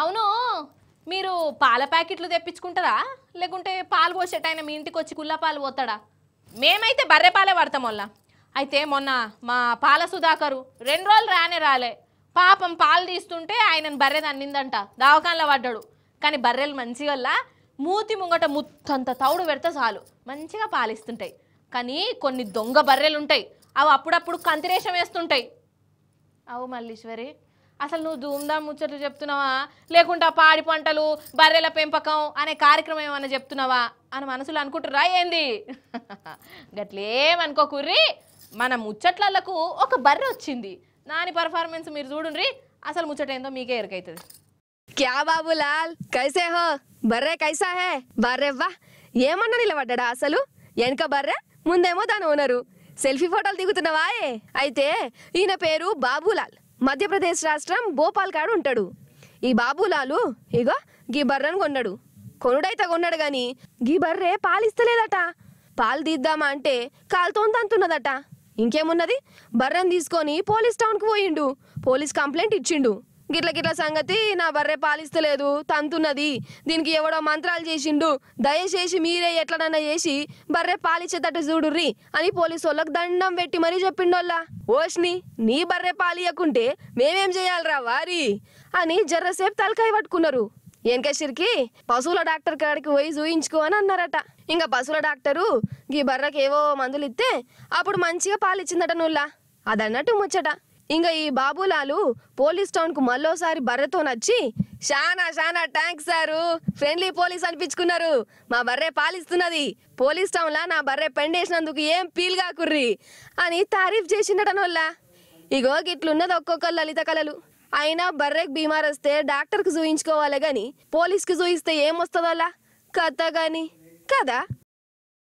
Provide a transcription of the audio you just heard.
అవును మీరు పాల ప్యాకెట్లు తెప్పించుకుంటారా లేకుంటే పాలు పోసేటైనా మీ ఇంటికి వచ్చి కుల్లా పాలు పోతాడా మేమైతే బర్రె పాలే పడతాం వల్ల అయితే మొన్న మా పాల సుధాకరు రెండు రోజులు రానే రాలే పాపం పాలు తీస్తుంటే ఆయనను బర్రె తన్నిందంట దావకాన్లో పడ్డాడు కానీ బర్రెలు మంచిగల్ల మూతి ముంగట ముత్తంత తౌడు పెడితే చాలు మంచిగా పాలిస్తుంటాయి కానీ కొన్ని దొంగ బర్రెలు ఉంటాయి అవి అప్పుడప్పుడు కంతిరేషం వేస్తుంటాయి అవు మల్లీశ్వరి అసలు నువ్వు ధూమ్ధామ్ ముచ్చట్లు చెప్తున్నావా లేకుంటే పాడి పంటలు బర్రెల పెంపకం అనే కార్యక్రమం ఏమన్నా చెప్తున్నావా అని మనసులు అనుకుంటురా ఏంది గట్లేమనుకోకుర్రి మన ముచ్చట్లకు ఒక బర్రె వచ్చింది దాని పర్ఫార్మెన్స్ మీరు చూడండి అసలు ముచ్చట ఏందో మీకే ఎరుకైతుంది క్యా బాబు లాల్ కైసే హో బర్రె కైసా హే బర్రెవ్వా వా ఏమన్నా నిలబడ్డా అసలు వెనక బర్రె ముందేమో దాని ఓనరు సెల్ఫీ ఫోటోలు దిగుతున్నావా అయితే ఈయన పేరు బాబులాల్ మధ్యప్రదేశ్ రాష్ట్రం భోపాల్ కాడు ఉంటాడు ఈ బాబులాలు ఇగో గీ బర్రను కొన్నాడు కొనుడైతే కొన్నాడు గాని గీ బర్రే పాలిస్తలేదట పాలు తీద్దామా అంటే కాలుతోందంతున్నదట ఇంకేమున్నది బర్రను తీసుకొని పోలీస్ టౌన్కు పోయిండు పోలీస్ కంప్లైంట్ ఇచ్చిండు గిట్ల గిట్ల సంగతి నా బర్రె పాలిస్తలేదు తంతున్నది దీనికి ఎవడో మంత్రాలు చేసిండు దయచేసి మీరే ఎట్లనన్నా చేసి బర్రె పాలిచ్చేటట్టు చూడుర్రి అని పోలీసు వాళ్ళకి దండం పెట్టి మరీ చెప్పిండోళ్ళ ఓష్ని నీ బర్రె పాలియకుంటే మేమేం చేయాలరా వారి అని జర్రసేపు తలకాయ పట్టుకున్నారు వెనకేసిరికి పశువుల డాక్టర్ కాడికి పోయి చూయించుకో అని అన్నారట ఇంకా పశువుల డాక్టరు ఈ బర్రకి ఏవో మందులు ఇస్తే అప్పుడు మంచిగా పాలిచ్చిందట నుల్లా అదన్నట్టు ముచ్చట ఇంకా ఈ బాబులాలు పోలీస్ టౌన్ కు మళ్ళోసారి బర్రెతో నచ్చి షానా షానా ట్యాంక్స్ సారు ఫ్రెండ్లీ పోలీస్ అనిపించుకున్నారు మా బర్రె పాలిస్తున్నది పోలీస్ టౌన్ లా నా బర్రె పెండేసినందుకు ఏం పీల్గా కుర్రి అని తారీఫ్ చేసిండటం వల్ల ఇగో గిట్లున్నది ఒక్కొక్క లలిత కళలు అయినా బర్రెకి బీమార్ వస్తే డాక్టర్కి చూయించుకోవాలి గాని పోలీస్కి చూయిస్తే ఏమొస్తుందోలా కథ గాని కదా